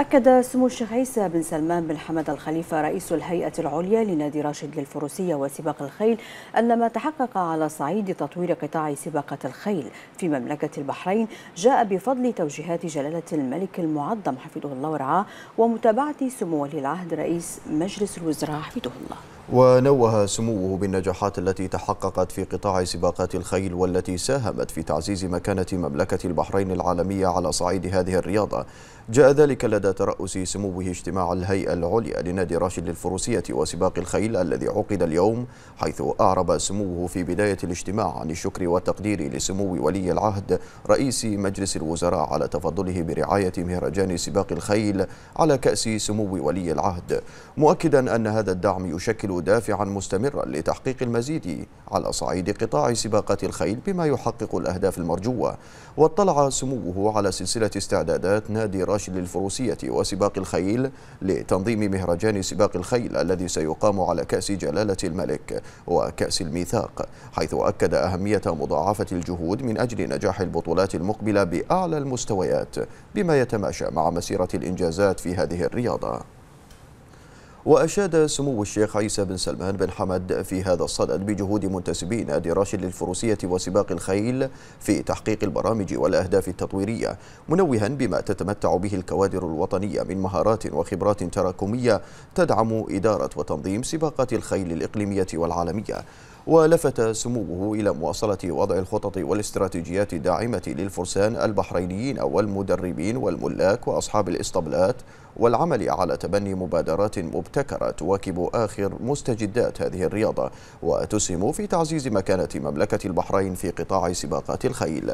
أكد سمو الشيخ عيسى بن سلمان بن حمد الخليفة رئيس الهيئة العليا لنادي راشد للفروسية وسباق الخيل أن ما تحقق على صعيد تطوير قطاع سباقة الخيل في مملكة البحرين جاء بفضل توجيهات جلالة الملك المعظم حفظه الله ورعاه ومتابعة سمو ولي العهد رئيس مجلس الوزراء حفظه الله ونوه سموه بالنجاحات التي تحققت في قطاع سباقات الخيل والتي ساهمت في تعزيز مكانة مملكة البحرين العالمية على صعيد هذه الرياضة جاء ذلك لدى ترأس سموه اجتماع الهيئة العليا لنادي راشد للفروسية وسباق الخيل الذي عقد اليوم حيث أعرب سموه في بداية الاجتماع عن الشكر والتقدير لسمو ولي العهد رئيس مجلس الوزراء على تفضله برعاية مهرجان سباق الخيل على كأس سمو ولي العهد مؤكدا أن هذا الدعم يشكل دافعا مستمرا لتحقيق المزيد على صعيد قطاع سباقات الخيل بما يحقق الأهداف المرجوة واطلع سموه على سلسلة استعدادات نادي راشد للفروسية وسباق الخيل لتنظيم مهرجان سباق الخيل الذي سيقام على كأس جلالة الملك وكأس الميثاق حيث أكد أهمية مضاعفة الجهود من أجل نجاح البطولات المقبلة بأعلى المستويات بما يتماشى مع مسيرة الإنجازات في هذه الرياضة وأشاد سمو الشيخ عيسى بن سلمان بن حمد في هذا الصدد بجهود منتسبي نادي راشد للفروسية وسباق الخيل في تحقيق البرامج والأهداف التطويرية منوها بما تتمتع به الكوادر الوطنية من مهارات وخبرات تراكمية تدعم إدارة وتنظيم سباقات الخيل الإقليمية والعالمية ولفت سموه إلى مواصلة وضع الخطط والاستراتيجيات الداعمة للفرسان البحرينيين والمدربين والملاك وأصحاب الإسطبلات والعمل على تبني مبادرات مبتكرة تواكب آخر مستجدات هذه الرياضة وتسهم في تعزيز مكانة مملكة البحرين في قطاع سباقات الخيل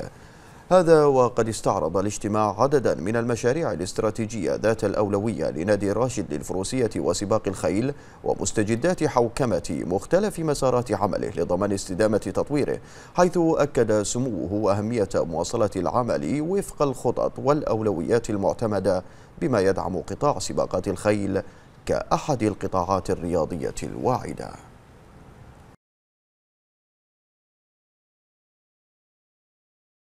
هذا وقد استعرض الاجتماع عددا من المشاريع الاستراتيجية ذات الأولوية لنادي راشد للفروسية وسباق الخيل ومستجدات حوكمة مختلف مسارات عمله لضمان استدامة تطويره حيث أكد سموه أهمية مواصلة العمل وفق الخطط والأولويات المعتمدة بما يدعم قطاع سباقات الخيل كأحد القطاعات الرياضية الواعدة